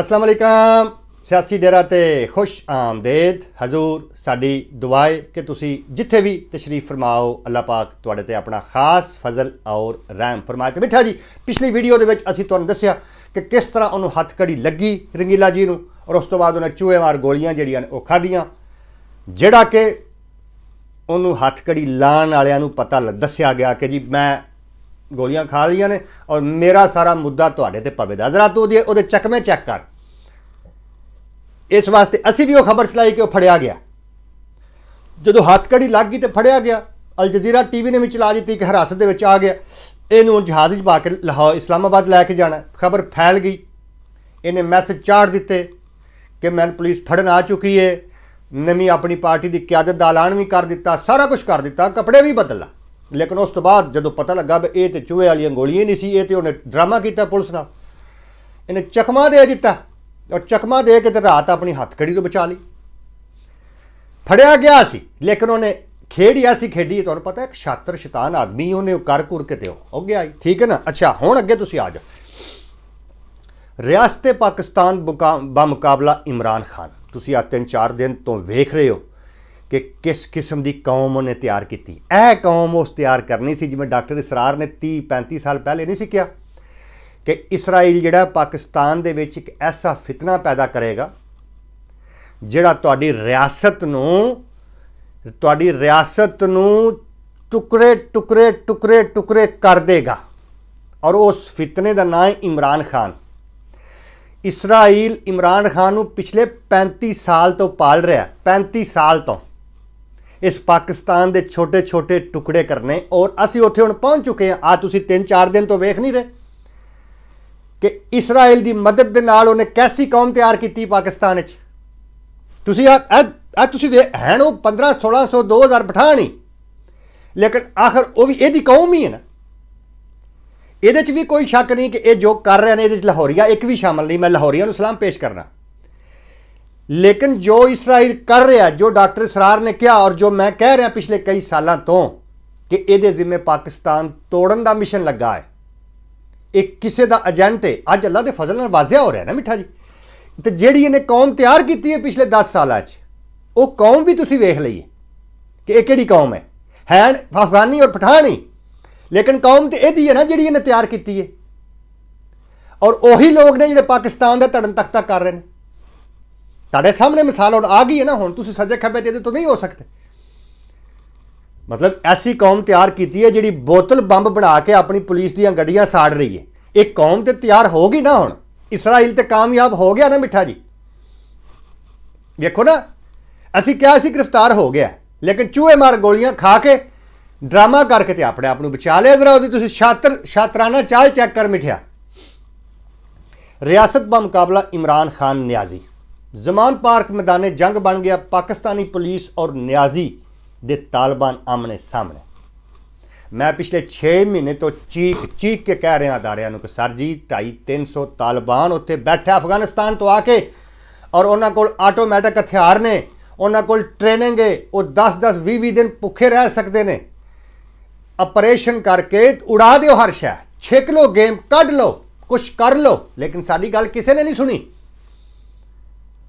ਅਸਲਾਮ ਅਲੈਕਮ ਸਿਆਸੀ ਡੇਰਾ ਤੇ ਖੁਸ਼ ਆਮਦੇਦ ਹਜ਼ੂਰ ਸਾਡੀ ਦੁਆਏ ਕਿ ਤੁਸੀਂ ਜਿੱਥੇ ਵੀ ਤਸ਼ਰੀਫ ਫਰਮਾਓ ਅੱਲਾਹ ਪਾਕ ਤੁਹਾਡੇ ਤੇ ਆਪਣਾ ਖਾਸ ਫਜ਼ਲ ਔਰ ਰਹਿਮ ਫਰਮਾਏ ਬਿਠਾ ਮਿੱਠਾ ਜੀ ਪਿਛਲੀ ਵੀਡੀਓ ਦੇ ਵਿੱਚ ਅਸੀਂ ਤੁਹਾਨੂੰ ਦੱਸਿਆ ਕਿ ਕਿਸ ਤਰ੍ਹਾਂ ਉਹਨੂੰ ਹੱਥਕੜੀ ਲੱਗੀ ਰੰਗੀਲਾ ਜੀ ਨੂੰ ਔਰ ਉਸ ਤੋਂ ਬਾਅਦ ਉਹਨੇ ਚੂਹੇਮਾਰ ਗੋਲੀਆਂ ਜਿਹੜੀਆਂ ਨੇ ਉਹ ਖਾਧੀਆਂ ਜਿਹੜਾ ਕਿ ਉਹਨੂੰ ਹੱਥਕੜੀ ਲਾਣ ਵਾਲਿਆਂ ਨੂੰ ਪਤਾ ਦੱਸਿਆ ਗਿਆ ਕਿ ਜੀ ਮੈਂ ਗੋਲੀਆਂ ਖਾ ਲਈਆਂ ਨੇ ਔਰ ਮੇਰਾ ਸਾਰਾ ਮੁੱਦਾ ਤੁਹਾਡੇ ਤੇ ਪਵੇਦਾ ਜ਼ਰਾ ਤੂੰ ਉਹਦੇ ਉਹਦੇ ਚੱਕਵੇਂ ਚੈੱਕ ਕਰ ਇਸ ਵਾਸਤੇ ਅਸੀਂ ਵੀ ਉਹ ਖਬਰ ਚਲਾਈ ਕਿ ਉਹ ਫੜਿਆ ਗਿਆ ਜਦੋਂ ਹੱਥਕੜੀ ਲੱਗ ਗਈ ਤੇ ਫੜਿਆ ਗਿਆ ਅਲ ਜਜ਼ੀਰਾ ਟੀਵੀ ਨੇ ਵੀ ਚਲਾ ਦਿੱਤੀ ਕਿ ਹਰਾਸਤ ਦੇ ਵਿੱਚ ਆ ਗਿਆ ਇਹਨੂੰ ਜਹਾਜ਼ 'ਚ ਪਾ ਕੇ ਲਾਹੌਰ ਇਸਲਾਮਾਬਾਦ ਲੈ ਕੇ ਜਾਣਾ ਖਬਰ ਫੈਲ ਗਈ ਇਹਨੇ ਮੈਸੇਜ ਚਾੜ ਦਿੱਤੇ ਕਿ ਮੈਨ ਪੁਲਿਸ ਫੜਨ ਆ ਚੁੱਕੀ ਏ ਨਵੀਂ ਆਪਣੀ ਪਾਰਟੀ ਦੀ ਕਿਆਦਤ ਦਾ ਐਲਾਨ ਵੀ ਕਰ ਦਿੱਤਾ ਸਾਰਾ ਕੁਝ ਕਰ ਦਿੱਤਾ ਕੱਪੜੇ ਵੀ ਬਦਲਾ ਲੇਕਿਨ ਉਸ ਤੋਂ ਬਾਅਦ ਜਦੋਂ ਪਤਾ ਲੱਗਾ ਵੀ ਇਹ ਤੇ ਚੂਹੇ ਵਾਲੀਆਂ ਗੋਲੀਆਂ ਨਹੀਂ ਸੀ ਇਹ ਤੇ ਉਹਨੇ ਡਰਾਮਾ ਕੀਤਾ ਪੁਲਿਸ ਨਾਲ ਇਹਨੇ ਚਕਮਾ ਦੇ ਦਿੱਤਾ ਔਰ ਚਕਮਾ ਦੇ ਕੇ ਤੇ ਰਾਤ ਆਪਣੀ ਹੱਥ ਹੱਥਕੜੀ ਤੋਂ ਬਚਾ ਲਈ ਫੜਿਆ ਗਿਆ ਸੀ ਲੇਕਿਨ ਉਹਨੇ ਖੇਡਿਆ ਸੀ ਖੇਡੀ ਤੁਹਾਨੂੰ ਪਤਾ ਇੱਕ ਛਾਤਰ ਸ਼ੈਤਾਨ ਆਦਮੀ ਉਹਨੇ ਕਰ ਕੁਰ ਕੇ ਤੇ ਉਹ ਗਿਆ ਠੀਕ ਹੈ ਨਾ ਅੱਛਾ ਹੁਣ ਅੱਗੇ ਤੁਸੀਂ ਆ ਜਾਓ ਰਿਆਸਤੇ ਪਾਕਿਸਤਾਨ ਬਮੁਕਾਬਲਾ ਇਮਰਾਨ ਖਾਨ ਤੁਸੀਂ ਆ ਤਿੰਨ ਚਾਰ ਦਿਨ ਤੋਂ ਵੇਖ ਰਹੇ ਹੋ ਕਿ ਕਿਸ ਕਿਸਮ ਦੀ ਕੌਮ ਉਹਨੇ ਤਿਆਰ ਕੀਤੀ ਇਹ ਕੌਮ ਉਸ ਤਿਆਰ ਕਰਨੀ ਸੀ ਜਿਵੇਂ ਡਾਕਟਰ ਇਸਰਾਰ ਨੇ 30 35 ਸਾਲ ਪਹਿਲੇ ਨਹੀਂ ਸਿੱਖਿਆ ਕਿ ਇਸਰਾਇਲ ਜਿਹੜਾ ਪਾਕਿਸਤਾਨ ਦੇ ਵਿੱਚ ਇੱਕ ਐਸਾ ਫਿਤਨਾ ਪੈਦਾ ਕਰੇਗਾ ਜਿਹੜਾ ਤੁਹਾਡੀ ਰਿਆਸਤ ਨੂੰ ਤੁਹਾਡੀ ਰਿਆਸਤ ਨੂੰ ਟੁਕੜੇ ਟੁਕੜੇ ਟੁਕੜੇ ਟੁਕੜੇ ਕਰ ਦੇਗਾ ਔਰ ਉਸ ਫਿਤਨੇ ਦਾ ਨਾਮ ਹੈ ਇਮਰਾਨ ਖਾਨ ਇਸਰਾਇਲ ਇਮਰਾਨ ਖਾਨ ਨੂੰ ਪਿਛਲੇ 35 ਸਾਲ ਤੋਂ ਪਾਲ ਰਿਹਾ 35 ਸਾਲ ਤੋਂ ਇਸ ਪਾਕਿਸਤਾਨ ਦੇ ਛੋਟੇ-ਛੋਟੇ ਟੁਕੜੇ ਕਰਨੇ ਔਰ ਅਸੀਂ ਉੱਥੇ ਹੁਣ ਪਹੁੰਚ ਚੁੱਕੇ ਆ ਆ ਤੁਸੀਂ 3-4 ਦਿਨ ਤੋਂ ਵੇਖ ਨਹੀਂ ਰਹੇ ਕਿ ਇਸਰਾਇਲ ਦੀ ਮਦਦ ਦੇ ਨਾਲ ਉਹਨੇ ਕੈਸੀ ਕੌਮ ਤਿਆਰ ਕੀਤੀ ਪਾਕਿਸਤਾਨ ਵਿੱਚ ਤੁਸੀਂ ਆ ਆ ਤੁਸੀਂ ਹੈਣ ਉਹ 15 1600 2000 ਪਠਾਣੀ ਲੇਕਿਨ ਆਖਰ ਉਹ ਵੀ ਇਹਦੀ ਕੌਮ ਹੀ ਹੈ ਨਾ ਇਹਦੇ 'ਚ ਵੀ ਕੋਈ ਸ਼ੱਕ ਨਹੀਂ ਕਿ ਇਹ ਜੋ ਕਰ ਰਹੇ ਨੇ ਇਹਦੇ 'ਚ ਲਾਹੌਰੀਆ ਇੱਕ ਵੀ ਸ਼ਾਮਲ ਨਹੀਂ ਮੈਂ ਲਾਹੌਰੀਆ ਨੂੰ ਸਲਾਮ ਪੇਸ਼ ਕਰਨਾ ਲੇਕਿਨ ਜੋ ਇਸਰਾਇਲ ਕਰ ਰਿਹਾ ਜੋ ਡਾਕਟਰ ਸਰਾਰ ਨੇ ਕਿਹਾ ਔਰ ਜੋ ਮੈਂ ਕਹਿ ਰਿਹਾ ਪਿਛਲੇ ਕਈ ਸਾਲਾਂ ਤੋਂ ਕਿ ਇਹਦੇ ਜ਼ਿੰਮੇ ਪਾਕਿਸਤਾਨ ਤੋੜਨ ਦਾ ਮਿਸ਼ਨ ਲੱਗਾ ਹੈ ਇਹ ਕਿਸੇ ਦਾ ਏਜੰਟ ਹੈ ਅੱਜ ਅੱਲਾ ਦੇ ਫਜ਼ਲ ਨਾਲ ਵਾਜ਼ਿਆ ਹੋ ਰਿਹਾ ਨਾ ਮਿੱਠਾ ਜੀ ਤੇ ਜਿਹੜੀ ਇਹਨੇ ਕੌਮ ਤਿਆਰ ਕੀਤੀ ਹੈ ਪਿਛਲੇ 10 ਸਾਲਾਂ 'ਚ ਉਹ ਕੌਮ ਵੀ ਤੁਸੀਂ ਵੇਖ ਲਈਏ ਕਿ ਇਹ ਕਿਹੜੀ ਕੌਮ ਹੈ ਹੈਣ ਫਸਾਨੀ ਔਰ ਪਠਾਣੀ ਲੇਕਿਨ ਕੌਮ ਤੇ ਇਹਦੀ ਹੈ ਨਾ ਜਿਹੜੀ ਇਹਨੇ ਤਿਆਰ ਕੀਤੀ ਹੈ ਔਰ ਉਹੀ ਲੋਕ ਨੇ ਜਿਹੜੇ ਪਾਕਿਸਤਾਨ ਦਾ ਧੜਨ ਤਖਤਾ ਕਰ ਰਹੇ ਨੇ ਤੁਹਾਡੇ ਸਾਹਮਣੇ ਮਿਸਾਲ ਹੁਣ ਆ ਗਈ ਹੈ ਨਾ ਹੁਣ ਤੁਸੀਂ ਸੱਜੇ ਖੱਬੇ ਤੇ ਇਹਦੇ ਤੋਂ ਨਹੀਂ ਹੋ ਸਕਦੇ ਮਤਲਬ ਐਸੀ ਕੌਮ ਤਿਆਰ ਕੀਤੀ ਹੈ ਜਿਹੜੀ ਬੋਤਲ ਬੰਬ ਬਣਾ ਕੇ ਆਪਣੀ ਪੁਲਿਸ ਦੀਆਂ ਗੱਡੀਆਂ ਸਾੜ ਰਹੀ ਹੈ ਇਹ ਕੌਮ ਤੇ ਤਿਆਰ ਹੋ ਗਈ ਨਾ ਹੁਣ ਇਸਰਾਇਲ ਤੇ ਕਾਮਯਾਬ ਹੋ ਗਿਆ ਨਾ ਮਿੱਠਾ ਜੀ ਵੇਖੋ ਨਾ ਅਸੀਂ ਕਿਹਾ ਸੀ ਗ੍ਰਿਫਤਾਰ ਹੋ ਗਿਆ ਲੇਕਿਨ ਚੂਹੇ ਮਾਰ ਗੋਲੀਆਂ ਖਾ ਕੇ ਡਰਾਮਾ ਕਰਕੇ ਤੇ ਆਪਣੇ ਆਪ ਨੂੰ ਬਚਾ ਲਿਆ ਜ਼ਰਾ ਉਹਦੀ ਤੁਸੀਂ ਛਾਤਰ ਛਾਤਰਾਨਾ ਚਾਲ ਚੈੱਕ ਕਰ ਮਿੱਠਿਆ ਰਿਆਸਤ ਬਾ ਮੁਕਾਬਲਾ ਇਮਰਾਨ ਖਾਨ ਨਿਆਜ਼ੀ ਜ਼ਮਾਨ ਪਾਰਕ ਮੈਦਾਨੇ ਜੰਗ ਬਣ ਗਿਆ ਪਾਕਿਸਤਾਨੀ ਪੁਲਿਸ ਔਰ ਨਿਆਜ਼ੀ ਦੇ ਤਾਲਿਬਾਨ ਆਮਨੇ ਸਾਹਮਣੇ ਮੈਂ ਪਿਛਲੇ 6 ਮਹੀਨੇ ਤੋਂ ਚੀਕ ਚੀਕ ਕੇ ਕਹਿ ਰਿਹਾ ਦਾਰਿਆਂ ਨੂੰ ਕਿ ਸਰ ਜੀ 2.5-300 ਤਾਲਿਬਾਨ ਉੱਥੇ ਬੈਠਾ ਅਫਗਾਨਿਸਤਾਨ ਤੋਂ ਆ ਕੇ ਔਰ ਉਹਨਾਂ ਕੋਲ ਆਟੋਮੈਟਿਕ ਹਥਿਆਰ ਨੇ ਉਹਨਾਂ ਕੋਲ ਟ੍ਰੇਨਿੰਗ ਹੈ ਉਹ 10-10 20-20 ਦਿਨ ਭੁੱਖੇ ਰਹਿ ਸਕਦੇ ਨੇ ਆਪਰੇਸ਼ਨ ਕਰਕੇ ਉਡਾ ਦਿਓ ਹਰਸ਼ਾ ਛੇਕ ਲੋ ਗੇਮ ਕੱਢ ਲੋ ਕੁਝ ਕਰ ਲੋ ਲੇਕਿਨ ਸਾਡੀ ਗੱਲ ਕਿਸੇ ਨੇ ਨਹੀਂ ਸੁਣੀ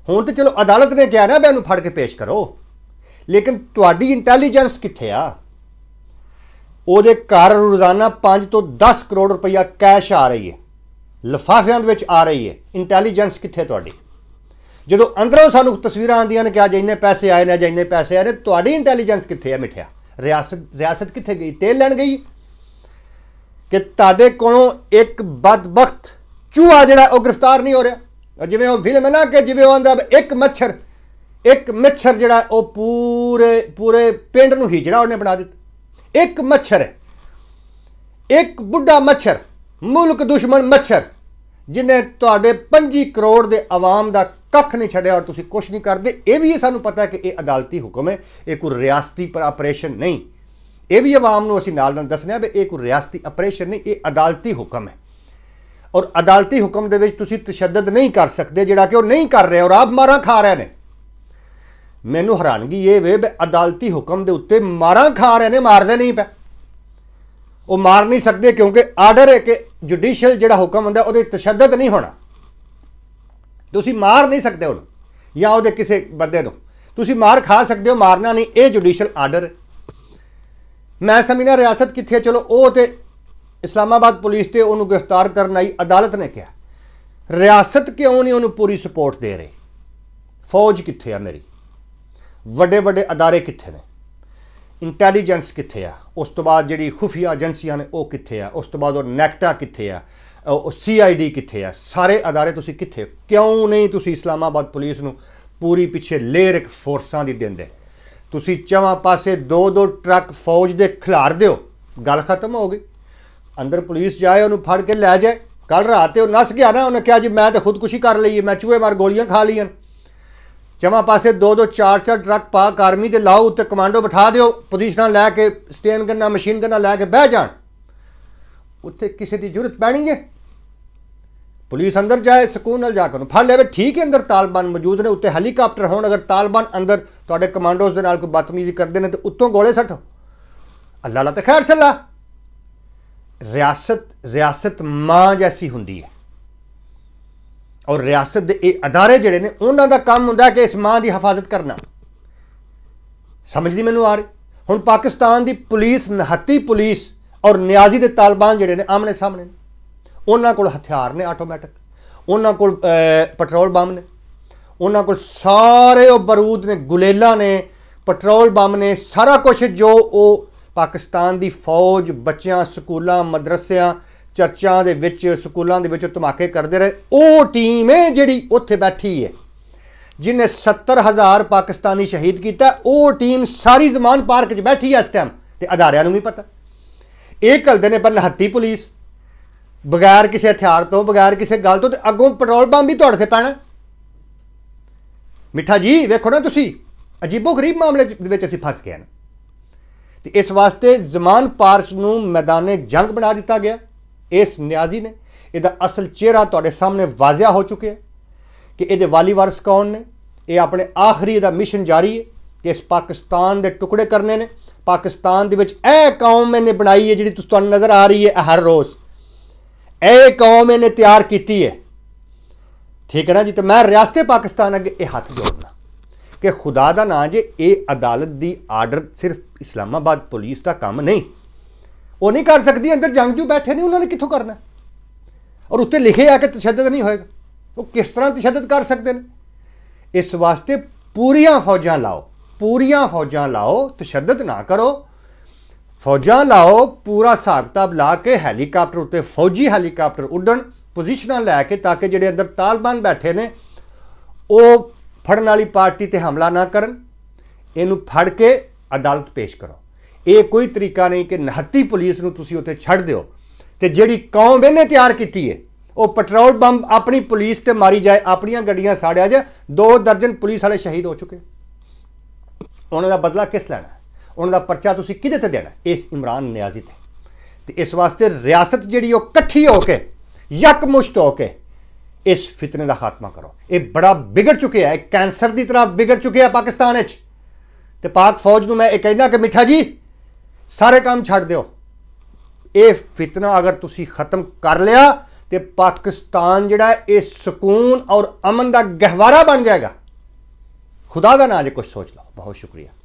ਹੁਣ ਤੇ ਚਲੋ ਅਦਾਲਤ ਨੇ ਕਿਹਾ ਨਾ ਵੀ ਇਹਨੂੰ ਫੜ ਕੇ ਪੇਸ਼ ਕਰੋ ਲੇਕਿਨ ਤੁਹਾਡੀ ਇੰਟੈਲੀਜੈਂਸ ਕਿੱਥੇ ਆ ਉਹਦੇ ਘਰ ਰੋਜ਼ਾਨਾ 5 ਤੋਂ 10 ਕਰੋੜ ਰੁਪਈਆ ਕੈਸ਼ ਆ ਰਹੀ ਹੈ ਲਫਾਫਿਆਂ ਦੇ ਵਿੱਚ ਆ ਰਹੀ ਹੈ ਇੰਟੈਲੀਜੈਂਸ ਕਿੱਥੇ ਤੁਹਾਡੀ ਜਦੋਂ ਅੰਦਰੋਂ ਸਾਨੂੰ ਤਸਵੀਰਾਂ ਆਉਂਦੀਆਂ ਨੇ ਕਿ ਅੱਜ ਇੰਨੇ ਪੈਸੇ ਆਏ ਨੇ ਜਾਂ ਇੰਨੇ ਪੈਸੇ ਆਏ ਨੇ ਤੁਹਾਡੀ ਇੰਟੈਲੀਜੈਂਸ ਕਿੱਥੇ ਆ ਮਿੱਠਿਆ ਰਿਆਸਤ ਰਿਆਸਤ ਕਿੱਥੇ ਗਈ ਤੇਲ ਲੈਣ ਗਈ ਕਿ ਤੁਹਾਡੇ ਕੋਲੋਂ ਇੱਕ ਬਦਬਖਤ ਚੂਹਾ ਜਿਹੜਾ ਉਹ ਗ੍ਰਿਫਤਾਰ ਨਹੀਂ ਹੋ ਰਿਹਾ ਜਿਵੇਂ ਉਹ ਫਿਲਮ ਨਾ ਕਿ ਜਿਵੇਂ ਉਹਦਾ ਇੱਕ ਮੱਛਰ ਇੱਕ ਮੱਛਰ ਜਿਹੜਾ ਉਹ ਪੂਰੇ ਪੂਰੇ ਪਿੰਡ ਨੂੰ ਹੀ ਜਿਹੜਾ ਉਹਨੇ ਬਣਾ ਦਿੱਤਾ ਇੱਕ ਮੱਛਰ ਇੱਕ ਬੁੱਢਾ ਮੱਛਰ ਮੁਲਕ ਦੁਸ਼ਮਣ ਮੱਛਰ ਜਿਨੇ ਤੁਹਾਡੇ 5 ਕਰੋੜ ਦੇ ਆਵਾਮ ਦਾ ਕੱਖ ਨਹੀਂ ਛੱਡਿਆ ਔਰ ਤੁਸੀਂ ਕੁਝ ਨਹੀਂ ਕਰਦੇ ਇਹ ਵੀ ਸਾਨੂੰ ਪਤਾ ਹੈ ਕਿ ਇਹ ਅਦਾਲਤੀ ਹੁਕਮ ਹੈ ਇਹ ਕੋਈ ਰਿਆਸਤੀ ਪਰ ਆਪਰੇਸ਼ਨ ਨਹੀਂ ਇਹ ਵੀ ਆਵਾਮ ਨੂੰ ਅਸੀਂ ਨਾਲ ਨਾਲ ਦੱਸਣਾ ਹੈ ਵੀ ਇਹ ਕੋਈ ਰਿਆਸਤੀ ਆਪਰੇਸ਼ਨ ਨਹੀਂ ਇਹ ਅਦਾਲਤੀ ਹੁਕਮ ਹੈ ਔਰ ਅਦਾਲਤੀ ਹੁਕਮ ਦੇ ਵਿੱਚ ਤੁਸੀਂ ਤਸ਼ੱਦਦ ਨਹੀਂ ਕਰ ਸਕਦੇ ਜਿਹੜਾ ਕਿ ਉਹ ਨਹੀਂ ਕਰ ਰਿਹਾ ਔਰ ਆਪ ਮਾਰਾਂ ਖਾ ਰਹੇ ਨੇ ਮੈਨੂੰ ਹੈਰਾਨਗੀ ਇਹ ਵੇ ਬੇ ਅਦਾਲਤੀ ਹੁਕਮ ਦੇ ਉੱਤੇ ਮਾਰਾਂ ਖਾ ਰਹੇ ਨੇ ਮਾਰਦੇ ਨਹੀਂ ਪਏ ਉਹ ਮਾਰ ਨਹੀਂ ਸਕਦੇ ਕਿਉਂਕਿ ਆਰਡਰ ਹੈ ਕਿ ਜੁਡੀਸ਼ੀਅਲ ਜਿਹੜਾ ਹੁਕਮ ਹੁੰਦਾ ਉਹਦੇ ਤਸ਼ੱਦਦ ਨਹੀਂ ਹੋਣਾ ਤੁਸੀਂ ਮਾਰ ਨਹੀਂ ਸਕਦੇ ਉਹਨੂੰ ਜਾਂ ਉਹਦੇ ਕਿਸੇ ਬੰਦੇ ਨੂੰ ਤੁਸੀਂ ਮਾਰ ਖਾ ਸਕਦੇ ਹੋ ਮਾਰਨਾ ਨਹੀਂ ਇਹ ਜੁਡੀਸ਼ੀਅਲ ਆਰਡਰ ਮੈਂ ਸਮਝਣਾ ਰਿਆਸਤ ਕਿੱਥੇ ਚਲੋ ਉਹ ਤੇ ਇਸਲਾਮਾਬਾਦ ਪੁਲਿਸ ਤੇ ਉਹਨੂੰ ਗ੍ਰਿਫਤਾਰ ਕਰਨ ਆਈ ਅਦਾਲਤ ਨੇ ਕਿਹਾ ਰਿਆਸਤ ਕਿਉਂ ਨਹੀਂ ਉਹਨੂੰ ਪੂਰੀ ਸਪੋਰਟ ਦੇ ਰਹੀ ਫੌਜ ਕਿੱਥੇ ਆ ਮੇਰੀ ਵੱਡੇ ਵੱਡੇ ادارے ਕਿੱਥੇ ਨੇ ਇੰਟੈਲੀਜੈਂਸ ਕਿੱਥੇ ਆ ਉਸ ਤੋਂ ਬਾਅਦ ਜਿਹੜੀ ਖੁਫੀਆ ਏਜੰਸੀਆਂ ਨੇ ਉਹ ਕਿੱਥੇ ਆ ਉਸ ਤੋਂ ਬਾਅਦ ਉਹ ਨੈਕਟਾ ਕਿੱਥੇ ਆ ਉਹ ਸੀਆਈਡੀ ਕਿੱਥੇ ਆ ਸਾਰੇ ادارے ਤੁਸੀਂ ਕਿੱਥੇ ਕਿਉਂ ਨਹੀਂ ਤੁਸੀਂ ਇਸਲਾਮਾਬਾਦ ਪੁਲਿਸ ਨੂੰ ਪੂਰੀ ਪਿੱਛੇ ਲੇਅਰ ਇੱਕ ਫੋਰਸਾਂ ਦੀ ਦਿੰਦੇ ਤੁਸੀਂ ਚਵਾਂ ਪਾਸੇ ਦੋ ਦੋ ਟਰੱਕ ਫੌਜ ਦੇ ਖਿਲਾਰ ਦਿਓ ਗੱਲ ਖਤਮ ਹੋ ਗਈ ਅੰਦਰ ਪੁਲਿਸ ਜਾਏ ਉਹਨੂੰ ਫੜ ਕੇ ਲੈ ਜਾਏ ਕੱਲ ਰਾਤ ਤੇ ਉਹ ਨਸ ਗਿਆ ਨਾ ਉਹਨੇ ਕਿਹਾ ਜੀ ਮੈਂ ਤਾਂ ਖੁਦਕੁਸ਼ੀ ਕਰ ਲਈ ਮੈਂ ਚੂਹੇ ਮਾਰ ਗੋਲੀਆਂ ਖਾ ਲਈਆਂ ਜਮਾ ਪਾਸੇ ਦੋ ਦੋ ਚਾਰ ਚਾਰ ਟਰੱਕ ਪਾ ਕਾਰਮੀ ਦੇ ਲਾਓ ਉੱਤੇ ਕਮਾਂਡੋ ਬਿਠਾ ਦਿਓ ਨਾਲ ਲੈ ਕੇ ਸਟੇਨ ਗੰਨਾ ਮਸ਼ੀਨ ਗੰਨਾ ਲੈ ਕੇ ਬਹਿ ਜਾਣ ਉੱਥੇ ਕਿਸੇ ਦੀ ਜ਼ਰੂਰਤ ਪੈਣੀ ਹੈ ਪੁਲਿਸ ਅੰਦਰ ਜਾਏ ਸਕੂਨ ਨਾਲ ਜਾ ਕੇ ਨੂੰ ਫੜ ਲੈਵੇ ਠੀਕ ਹੈ ਅੰਦਰ ਤਾਲਬਾਨ ਮੌਜੂਦ ਨੇ ਉੱਤੇ ਹੈਲੀਕਾਪਟਰ ਹੋਣ ਅਗਰ ਤਾਲਬਾਨ ਅੰਦਰ ਤੁਹਾਡੇ ਕਮਾਂਡੋਜ਼ ਦੇ ਨਾਲ ਕੋਈ ਬਦਤਮੀਜ਼ੀ ਕਰਦੇ ਨੇ ਤੇ ਉੱਤੋਂ ਗੋਲੇ ਸੱਟੋ ਅੱਲਾ ਅੱਲਾ ਤੇ ਖੈਰ ਸੱਲਾ ਰਿਆਸਤ ਰਿਆਸਤ ਮਾਂ ਜੈਸੀ ਹੁੰਦੀ ਹੈ ਔਰ ਰਿਆਸਤ ਦੇ ਇਹ ادارے ਜਿਹੜੇ ਨੇ ਉਹਨਾਂ ਦਾ ਕੰਮ ਹੁੰਦਾ ਕਿ ਇਸ ਮਾਂ ਦੀ ਹਿਫਾਜ਼ਤ ਕਰਨਾ ਸਮਝਦੀ ਮੈਨੂੰ ਆ ਰਹੀ ਹੁਣ ਪਾਕਿਸਤਾਨ ਦੀ ਪੁਲਿਸ ਨਹਤੀ ਪੁਲਿਸ ਔਰ ਨਿਆਜ਼ੀ ਦੇ ਤਾਲਬਾਨ ਜਿਹੜੇ ਨੇ ਆਮਨੇ ਸਾਹਮਣੇ ਉਹਨਾਂ ਕੋਲ ਹਥਿਆਰ ਨੇ ਆਟੋਮੈਟਿਕ ਉਹਨਾਂ ਕੋਲ ਪੈਟਰੋਲ ਬੰਬ ਨੇ ਉਹਨਾਂ ਕੋਲ ਸਾਰੇ ਉਹ ਬਾਰੂਦ ਨੇ ਗੁਲੇਲਾ ਨੇ ਪੈਟਰੋਲ ਬੰਬ ਨੇ ਸਾਰਾ ਕੁਝ ਜੋ ਉਹ ਪਾਕਿਸਤਾਨ ਦੀ ਫੌਜ ਬੱਚਿਆਂ ਸਕੂਲਾਂ ਮਦਰਸਿਆਂ ਚਰਚਾਂ ਦੇ ਵਿੱਚ ਸਕੂਲਾਂ ਦੇ ਵਿੱਚ ਧਮਾਕੇ ਕਰਦੇ ਰਹੇ ਉਹ ਟੀਮ ਹੈ ਜਿਹੜੀ ਉੱਥੇ ਬੈਠੀ ਹੈ ਜਿਨੇ 70000 ਪਾਕਿਸਤਾਨੀ ਸ਼ਹੀਦ ਕੀਤਾ ਉਹ ਟੀਮ ਸਾਰੀ ਜ਼ਮਾਨ ਪਾਰਕ 'ਚ ਬੈਠੀ ਹੈ ਇਸ ਟਾਈਮ ਤੇ ਅਧਾਰਿਆਂ ਨੂੰ ਵੀ ਪਤਾ ਇਹ ਕਲਦੇ ਨੇ ਪਰ ਹੱਤੀ ਪੁਲਿਸ ਬਗੈਰ ਕਿਸੇ ਹਥਿਆਰ ਤੋਂ ਬਗੈਰ ਕਿਸੇ ਗੱਲ ਤੋਂ ਤੇ ਅੱਗੋਂ ਪੈਟਰੋਲ ਬੰਬ ਵੀ ਤੁਹਾਡੇ ਤੇ ਪੈਣਾ ਮਿੱਠਾ ਜੀ ਵੇਖੋ ਨਾ ਤੁਸੀਂ ਅਜੀਬੋ ਗਰੀਬ ਮਾਮਲੇ ਦੇ ਵਿੱਚ ਅਸੀਂ ਫਸ ਗਏ ਹਾਂ ਤੇ ਇਸ ਵਾਸਤੇ ਜ਼ਮਾਨ ਪਾਰਸ਼ ਨੂੰ ਮੈਦਾਨੇ ਜੰਗ ਬਣਾ ਦਿੱਤਾ ਗਿਆ ਇਸ ਨਿਆਜ਼ੀ ਨੇ ਇਹਦਾ ਅਸਲ ਚਿਹਰਾ ਤੁਹਾਡੇ ਸਾਹਮਣੇ ਵਾਜ਼ਿਆ ਹੋ ਚੁੱਕਿਆ ਕਿ ਇਹਦੇ ਵਾਲੀ ਵਾਰਸ ਕੌਣ ਨੇ ਇਹ ਆਪਣੇ ਆਖਰੀ ਦਾ ਮਿਸ਼ਨ ਜਾਰੀ ਹੈ ਕਿ ਇਸ ਪਾਕਿਸਤਾਨ ਦੇ ਟੁਕੜੇ ਕਰਨੇ ਨੇ ਪਾਕਿਸਤਾਨ ਦੇ ਵਿੱਚ ਇਹ ਕੌਮ ਇਹਨੇ ਬਣਾਈ ਹੈ ਜਿਹੜੀ ਤੁਹਾਨੂੰ ਨਜ਼ਰ ਆ ਰਹੀ ਹੈ ਹਰ ਰੋਜ਼ ਇਹ ਕੌਮ ਇਹਨੇ ਤਿਆਰ ਕੀਤੀ ਹੈ ਠੀਕ ਹੈ ਨਾ ਜੀ ਤੇ ਮੈਂ ਰਿਆਸਤੇ ਪਾਕਿਸਤਾਨ ਅੱਗੇ ਇਹ ਹੱਥ ਜੋੜ ਕਿ ਖੁਦਾ ਦਾ ਨਾਂ ਜੇ ਇਹ ਅਦਾਲਤ ਦੀ ਆਰਡਰ ਸਿਰਫ ਇਸਲਾਮਾਬਾਦ ਪੁਲਿਸ ਦਾ ਕੰਮ ਨਹੀਂ ਉਹ ਨਹੀਂ ਕਰ ਸਕਦੀ ਅੰਦਰ ਜੰਗਜੂ ਬੈਠੇ ਨੇ ਉਹਨਾਂ ਨੇ ਕਿੱਥੋਂ ਕਰਨਾ ਔਰ ਉੱਤੇ ਲਿਖੇ ਆ ਕਿ ਤਸ਼ੱਦਦ ਨਹੀਂ ਹੋਏਗਾ ਉਹ ਕਿਸ ਤਰ੍ਹਾਂ ਤਸ਼ੱਦਦ ਕਰ ਸਕਦੇ ਨੇ ਇਸ ਵਾਸਤੇ ਪੂਰੀਆਂ ਫੌਜਾਂ ਲਾਓ ਪੂਰੀਆਂ ਫੌਜਾਂ ਲਾਓ ਤਸ਼ੱਦਦ ਨਾ ਕਰੋ ਫੌਜਾਂ ਲਾਓ ਪੂਰਾ ਹਿਸਾਬ-ਕਿਤਾਬ ਲਾ ਕੇ ਹੈਲੀਕਾਪਟਰ ਉੱਤੇ ਫੌਜੀ ਹੈਲੀਕਾਪਟਰ ਉੱਡਣ ਪੋਜੀਸ਼ਨਾਂ ਲੈ ਕੇ ਤਾਂ ਕਿ ਜਿਹੜੇ ਅੰਦਰ ਤਾਲਬਾਨ ਬੈਠੇ ਨੇ ਉਹ ਫੜਨ ਵਾਲੀ ਪਾਰਟੀ ਤੇ ਹਮਲਾ ਨਾ ਕਰਨ ਇਹਨੂੰ ਫੜ ਕੇ ਅਦਾਲਤ ਪੇਸ਼ ਕਰੋ ਇਹ ਕੋਈ ਤਰੀਕਾ ਨਹੀਂ ਕਿ ਨਹੱਤੀ ਪੁਲਿਸ ਨੂੰ ਤੁਸੀਂ ਉੱਥੇ ਛੱਡ ਦਿਓ ਤੇ ਜਿਹੜੀ ਕੌਮ ਇਹਨੇ ਤਿਆਰ ਕੀਤੀ ਹੈ ਉਹ ਪੈਟਰੋਲ ਬੰਬ ਆਪਣੀ ਪੁਲਿਸ ਤੇ ਮਾਰੀ ਜਾਏ ਆਪਣੀਆਂ ਗੱਡੀਆਂ ਸਾੜਿਆ ਜਾ ਦੋ ਦਰਜਨ ਪੁਲਿਸ ਵਾਲੇ ਸ਼ਹੀਦ ਹੋ ਚੁੱਕੇ ਉਹਨਾਂ ਦਾ ਬਦਲਾ ਕਿਸ ਲੈਣਾ ਉਹਨਾਂ ਦਾ ਪਰਚਾ ਤੁਸੀਂ ਕਿਹਦੇ ਤੇ ਦੇਣਾ ਇਸ ਇਮਰਾਨ ਨਿਆਜ਼ੀ ਤੇ ਤੇ ਇਸ ਵਾਸਤੇ ਰਿਆਸਤ ਜਿਹੜੀ ਉਹ ਇਕੱਠੀ ਹੋ ਕੇ ਯਕਮੁਸ਼ਤ ਹੋ ਕੇ ਇਸ ਫਿਤਨੇ ਦਾ ਖਾਤਮਾ ਕਰੋ ਇਹ ਬੜਾ ਵਿਗੜ ਚੁੱਕਿਆ ਹੈ ਕੈਂਸਰ ਦੀ ਤਰ੍ਹਾਂ ਵਿਗੜ ਚੁੱਕਿਆ ਪਾਕਿਸਤਾਨ ਵਿੱਚ ਤੇ ਪਾਕ ਫੌਜ ਨੂੰ ਮੈਂ ਇਹ ਕਹਿਣਾ ਕਿ ਮਿੱਠਾ ਜੀ ਸਾਰੇ ਕੰਮ ਛੱਡ ਦਿਓ ਇਹ ਫਿਤਨਾ ਅਗਰ ਤੁਸੀਂ ਖਤਮ ਕਰ ਲਿਆ ਤੇ ਪਾਕਿਸਤਾਨ ਜਿਹੜਾ ਇਹ ਸਕੂਨ ਔਰ ਅਮਨ ਦਾ ਗਹਿਵਾਰਾ ਬਣ ਜਾਏਗਾ ਖੁਦਾ ਦਾ ਨਾਮ ਜੇ ਕੁਝ ਸੋਚ ਲਓ ਬਹੁਤ ਸ਼ੁਕਰੀਆ